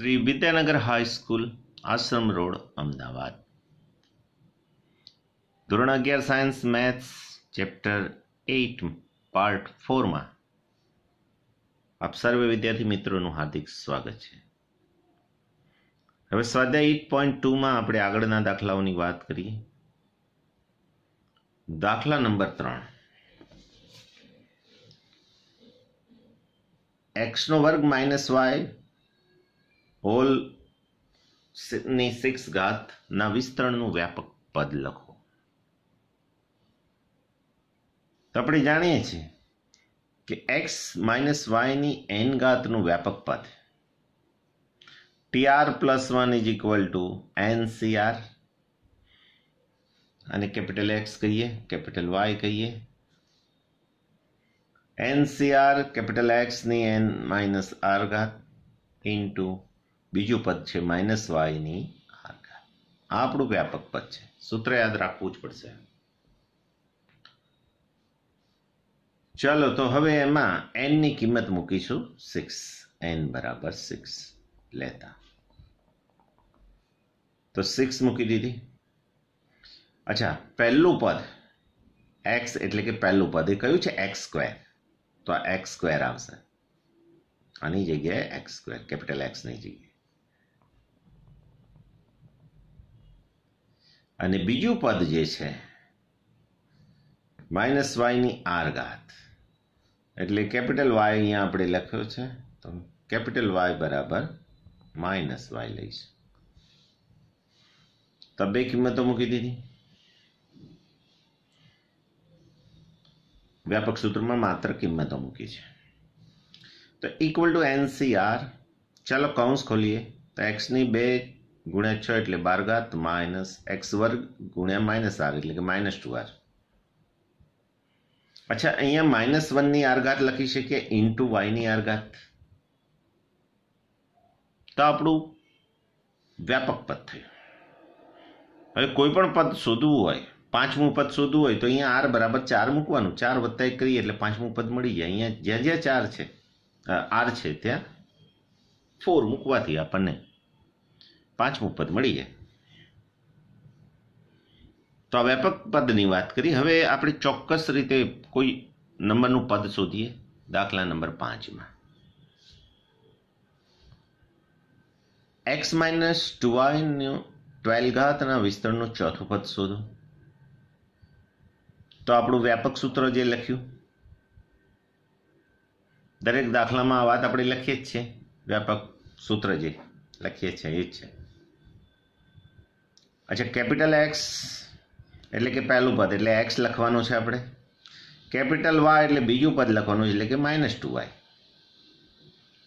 Shri Vidyanagar high school Ashram road Ahmedabad ધોરણ અગિયાર science maths chapter eight part ફોરમાં આપ સર્વે વિદ્યાર્થી મિત્રોનું હાર્દિક સ્વાગત છે હવે સ્વાધ્યાય એઇટ પોઈન્ટ ટુમાં આપણે આગળના દાખલાઓની વાત કરીએ દાખલા નંબર ત્રણ એક્સનો વર્ગ માઇનસ વાય હોલની સિક્સ ઘાતના વિસ્તરણનું વ્યાપક પદ લખો તો આપણે જાણીએ છીએ કે એક્સ માઇનસ વાયની એન ઘાતનું વ્યાપક પદ TR plus one is equal to n CR અને કેપિટલ એક્સ કહીએ કેપિટલ વાય કહીએ એન સીઆર કેપિટલ એક્સની એન માઇનસ આર ઘાત ઇન્ટુ બીજો પદ છે -y ની આગા આ આપણો વ્યાપક પદ છે સૂત્ર યાદ રાખવું જ પડશે ચાલ તો હવે એમાં n ની કિંમત મૂકીશું 6 n = 6 લેતા તો 6 મૂકી દીધી અચ્છા પહેલો પદ x એટલે કે પહેલો પદ એ કયો છે x² તો x² આવશે આની જગ્યાએ x² કેપિટલ x ની જગ્યાએ અને બીજું પદ જે છે માઇનસ વાયની આર ઘાત એટલે કેપિટલ વાય અહીંયા આપણે લખ્યો છે તો કેપિટલ વાય બરાબર માઇનસ વાય લઈશ તો બે કિંમતો મૂકી દીધી વ્યાપક સૂત્રમાં માત્ર કિંમતો મૂકી છે તો ઇક્વલ ટુ એનસીઆર ચાલો કૌંસ ખોલીએ તો એક્સની બે ગુણ્યા છ એટલે બાર ઘાત માઇનસ એક્સ વર્ગ ગુણ્યા માઇનસ આર એટલે કે માઇનસ ટુ આર અચ્છા અહીંયા માઇનસ વનની આરઘાત લખી શકીએ ઇન્ટુ વાયની આરઘાત તો આપણું વ્યાપક પદ થયું હવે કોઈ પણ પદ શોધવું હોય પાંચમું પદ શોધવું હોય તો અહીંયા આર બરાબર ચાર મૂકવાનું ચાર વત્તા એક કરીએ એટલે પાંચમું પદ મળી જાય અહીંયા જ્યાં જ્યાં ચાર છે આર છે ત્યાં ફોર મૂકવાથી આપણને પાંચમું પદ મળીએ તો આ વ્યાપક પદની વાત કરી હવે આપણે ચોક્કસ રીતે કોઈ નંબરનું પદ શોધીએ દાખલા નંબર પાંચમાં એક્સ માઇનસ ટુ વાયનું વિસ્તરણનું ચોથું પદ શોધો તો આપણું વ્યાપક સૂત્ર જે લખ્યું દરેક દાખલામાં આ વાત આપણે લખીએ જ છે વ્યાપક સૂત્ર જે લખીએ છીએ એ જ છે અચ્છા કેપિટલ એક્સ એટલે કે પહેલું પદ એટલે એક્સ લખવાનું છે આપણે કેપિટલ વાય એટલે બીજું પદ લખવાનું એટલે કે માઇનસ ટુ વાય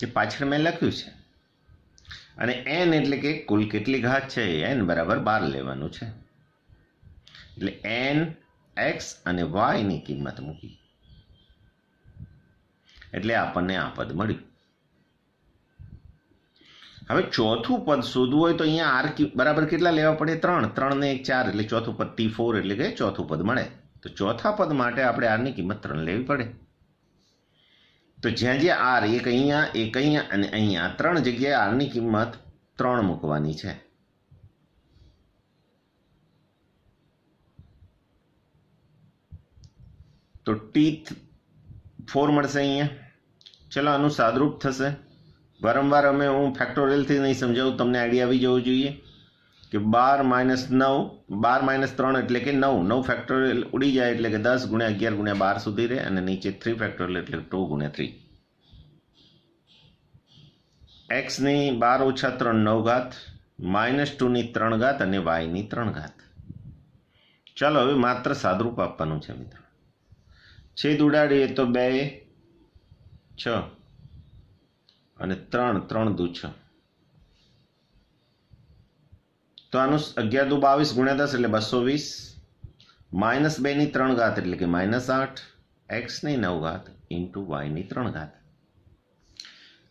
જે પાછળ મેં લખ્યું છે અને એન એટલે કે કુલ કેટલી ઘાત છે એન બરાબર બાર લેવાનું છે એટલે એન એક્સ અને વાયની કિંમત મૂકી એટલે આપણને આ પદ મળ્યું હવે ચોથું પદ શોધવું હોય તો અહીંયા આર બરાબર કેટલા લેવા પડે ત્રણ ત્રણ ને એક ચાર એટલે ચોથું પદ ટી ફોર એટલે કે ચોથું પદ મળે તો ચોથા પદ માટે આપણે આરની કિંમત ત્રણ લેવી પડે તો જ્યાં જ્યાં આર એક અહીંયા એક અહીંયા અને અહીંયા ત્રણ જગ્યાએ આરની કિંમત ત્રણ મૂકવાની છે તો ટી ફોર મળશે અહીંયા ચલો આનું સાદરૂપ થશે વારંવાર અમે હું ફેક્ટોરિયલથી નહીં સમજાવું તમને આઈડિયા આવી જવો જોઈએ કે બાર માઇનસ નવ બાર માઇનસ ત્રણ એટલે કે નવ નવ ફેક્ટોરિયલ ઉડી જાય એટલે કે દસ ગુણ્યા અગિયાર ગુણ્યા બાર સુધી રહે અને નીચે થ્રી ફેક્ટોરિયલ એટલે ટુ ગુણ્યા થ્રી એક્સની બાર ઓછા ત્રણ નવ ઘાત માઇનસ ટુની ત્રણ ઘાત અને વાયની ત્રણ ઘાત ચાલો હવે માત્ર સાદરૂપ આપવાનું છે મિત્રો છેદ ઉડાડીએ તો બે છ અને ત્રણ ત્રણ દુ છ તો આનું અગિયાર દુ બાવીસ ગુણ્યા દસ એટલે બસો વીસ માઇનસ બેની ત્રણ ઘાત એટલે કે માઇનસ આઠ એક્સની નવ ઘાત ઇન્ટુ વાયની ત્રણ ઘાત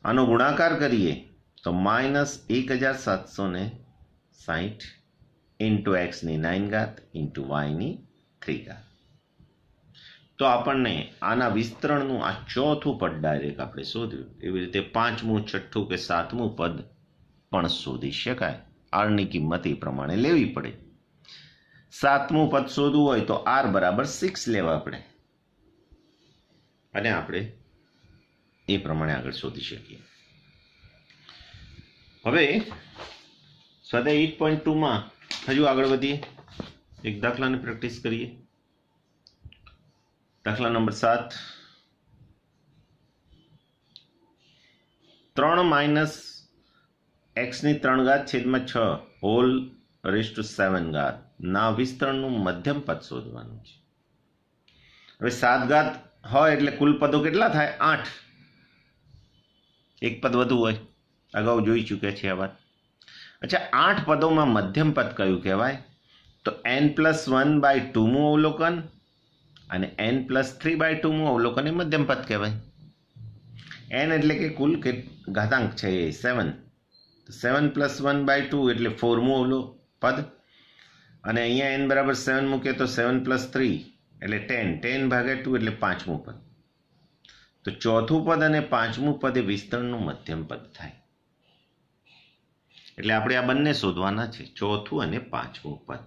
આનો ગુણાકાર કરીએ તો માઇનસ એક હજાર સાતસો ને સાહીઠ ઇન્ટુ એક્સની નાઇન ઘાત ઇન્ટુ વાયની થ્રી ઘાત તો આપણને આના વિસ્તરણનું આ ચોથું પદ ડાયરેક્ટ આપણે શોધ્યું એવી રીતે પાંચમું છઠ્ઠું કે સાતમું પદ પણ શોધી શકાય આરની કિંમત એ પ્રમાણે લેવી પડે સાતમું પદ શોધવું હોય તો આર બરાબર સિક્સ લેવા આપણે અને આપણે એ પ્રમાણે આગળ શોધી શકીએ હવે સ્વાધ્યાય એટ પોઈન્ટ ટુમાં હજુ આગળ વધીએ એક દાખલાની પ્રેક્ટિસ કરીએ દાખલા નંબર સાત ત્રણ માઇનસ એક્સની ત્રણ ઘાત છેદમાં છ હોલ રેસ સેવન ઘાત ના વિસ્તરણનું મધ્યમ પદ શોધવાનું છે હવે સાત ઘાત હોય એટલે કુલ પદો કેટલા થાય આઠ એક પદ વધુ હોય અગાઉ જોઈ ચૂક્યા છે આ વાત અચ્છા આઠ પદોમાં મધ્યમ પદ કયું કહેવાય તો એન પ્લસ વન બાય ટુનું અવલોકન અને એન પ્લસ થ્રી બાય ટુનું અવલોકન એ મધ્યમ પદ કહેવાય એન એટલે કે કુલ કે ઘાતાંક છે એ seven seven plus one by two એટલે ફોરમું અવલો પદ અને અહીંયા એન બરાબર સેવન મૂકીએ તો સેવન પ્લસ થ્રી એટલે ટેન ટેન ભાગ્યા ટુ એટલે પાંચમું પદ તો ચોથું પદ અને પાંચમું પદ એ વિસ્તરણનું મધ્યમ પદ થાય એટલે આપણે આ બંને શોધવાના છે ચોથું અને પાંચમું પદ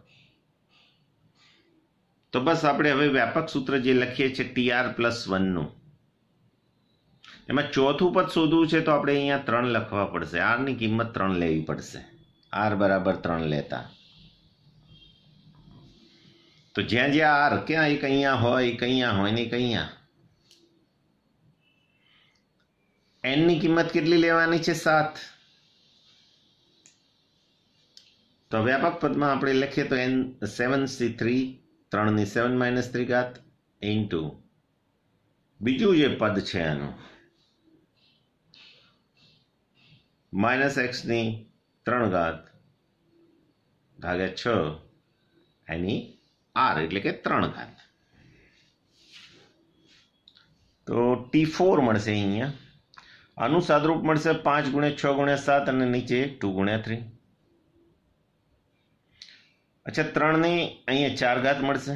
તો બસ આપણે હવે વ્યાપક સૂત્ર જે લખીએ છીએ ટીઆર પ્લસ વનનું એમાં ચોથું પદ શોધવું છે તો આપણે અહીંયા ત્રણ લખવા પડશે આરની કિંમત ત્રણ લેવી પડશે આર બરાબર ત્રણ લેતા તો જ્યાં જ્યાં આર ક્યાં એક અહીંયા હોય એક અહીંયા હોય ને એક અહીંયા એનની કિંમત કેટલી લેવાની છે સાત તો વ્યાપક પદમાં આપણે લખીએ તો એન સેવન સી થ્રી ત્રણની સેવન માઇનસ થ્રી ઘાત ઇન્ટુ બીજું જે પદ છે એનું માઇનસ એક્સની ત્રણ ઘાત ભાગ્યા છ એની આર એટલે કે ત્રણ ઘાત તો ટી ફોર મળશે અહીંયા આનું સાદરૂપ મળશે પાંચ ગુણ્યા છ ગુણ્યા સાત અને નીચે ટુ ગુણ્યા થ્રી અચ્છા ત્રણની અહીંયા ચાર ઘાત મળશે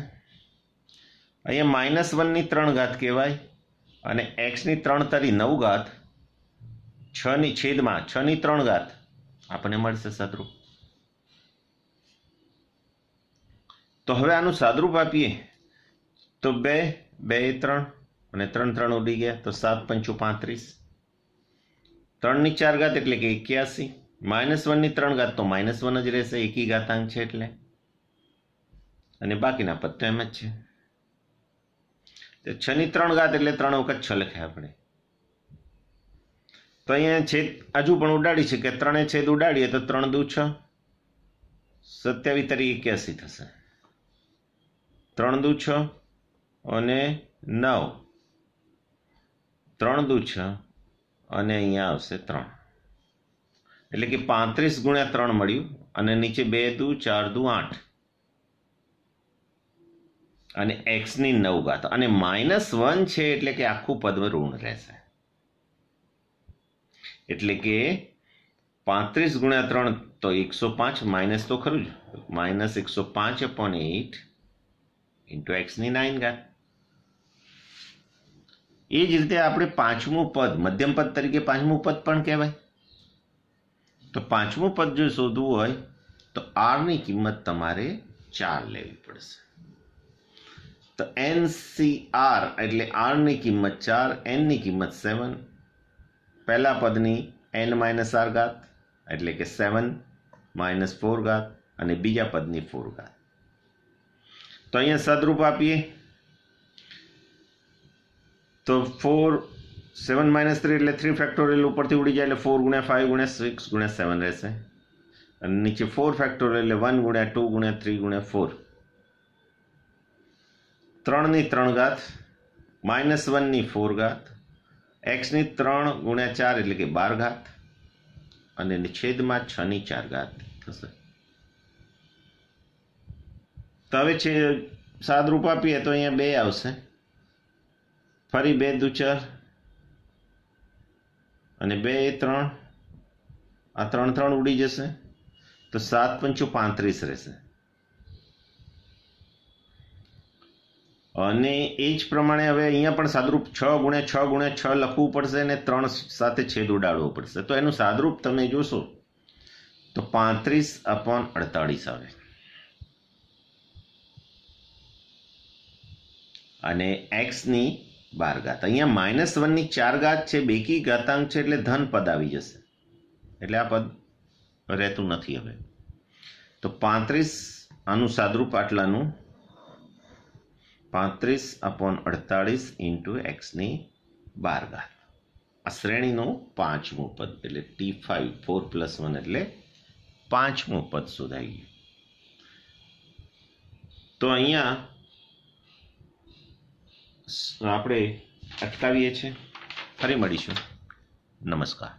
અહીંયા માઇનસ વનની ત્રણ ઘાત કહેવાય અને એક્સની ત્રણ તરી નવ ઘાત છની છેદમાં છની ત્રણ ઘાત આપણને મળશે સાદરૂપ તો હવે આનું સાદરૂપ આપીએ તો બે બે ત્રણ અને ત્રણ ત્રણ ઉડી ગયા તો સાત પંચું પાંત્રીસ ત્રણની ચાર ઘાત એટલે કે એક્યાસી માઇનસ વનની ત્રણ ઘાત તો માઇનસ વન જ રહેશે એકી ઘાતાંક છે એટલે અને બાકીના પદ એમ જ છે તો છની ત્રણ ગાત એટલે ત્રણ વખત છ લખે આપણે તો અહીંયા છેદ હજુ પણ ઉડાડી છે કે ત્રણે છેદ ઉડાડીએ તો ત્રણ દુ છ સત્યાવીસ તરીકે એક્યાસી થશે ત્રણ દુ છ અને નવ ત્રણ દુ છ અને અહીંયા આવશે ત્રણ એટલે કે પાંત્રીસ ગુણ્યા ત્રણ મળ્યું અને નીચે બે દુ ચાર દુ આઠ અને એક્સની નવ ઘાત અને માઇનસ વન છે એટલે કે આખું પદ ઋણ રહેશે એટલે કે પાંત્રીસ ગુણ્યા ત્રણ તો એકસો પાંચ માઇનસ તો ખરું જ માઇનસ એકસો પાંચ અપોન એટ ઇન્ટુ એક્સની નાઇન ઘાત એ જ રીતે આપણે પાંચમું પદ મધ્યમ પદ તરીકે પાંચમું પદ પણ કહેવાય તો પાંચમું પદ જો શોધવું હોય તો આરની કિંમત તમારે ચાર લેવી પડશે તો એન સી આર એટલે આરની કિંમત ચાર એનની કિંમત સેવન પહેલા પદની એન માઇનસ આર ઘાત એટલે કે સેવન માઇનસ ફોર ઘાત અને બીજા પદની ફોર ઘાત તો અહીંયા સદરૂપ આપીએ તો ફોર સેવન માઇનસ થ્રી એટલે થ્રી ફેક્ટોરિયલ ઉપરથી ઉડી જાય એટલે ફોર ગુણ્યા ફાઇવ ગુણ્યા સિક્સ ગુણ્યા સેવન રહેશે અને નીચે ફોર ફેક્ટોરિયલ એટલે વન ગુણ્યા ટુ ગુણ્યા થ્રી ગુણ્યા ફોર ત્રણની ત્રણ ઘાત માઇનસ વનની ફોર ઘાત એક્સની ત્રણ ગુણ્યા ચાર એટલે કે બાર ઘાત અને છેદમાં છની ચાર ઘાત થશે તો હવે છે સાદરૂપ આપીએ તો અહીંયા બે આવશે ફરી બે દુચર અને બે ત્રણ આ ત્રણ ત્રણ ઉડી જશે તો સાત પંચો પાંત્રીસ રહેશે અને એ જ પ્રમાણે હવે અહીંયા પણ સાદરૂપ છ ગુણ્યા છ ગુણ્યા છ લખવું પડશે અને ત્રણ સાથે છેદ ઉડાડવો પડશે તો એનું સાદરૂપ તમે જોશો તો પાંત્રીસ અપોન અડતાળીસ આવે અને એક્સની બાર ઘાત અહીંયા માઇનસ વનની ચાર ઘાત છે બેકી ઘાતાંક છે એટલે ધન પદ આવી જશે એટલે આ પદ રહેતું નથી હવે તો પાંત્રીસ આનું સાદરૂપ આટલાનું પાંત્રીસ અપોન અડતાળીસ ઇન્ટુ એક્સની બાર ઘાત આ શ્રેણીનું પાંચમું પદ એટલે T five four plus one એટલે પાંચમું પદ શોધાઈ ગયું તો અહીંયા આપણે અટકાવીએ છીએ ફરી મળીશું નમસ્કાર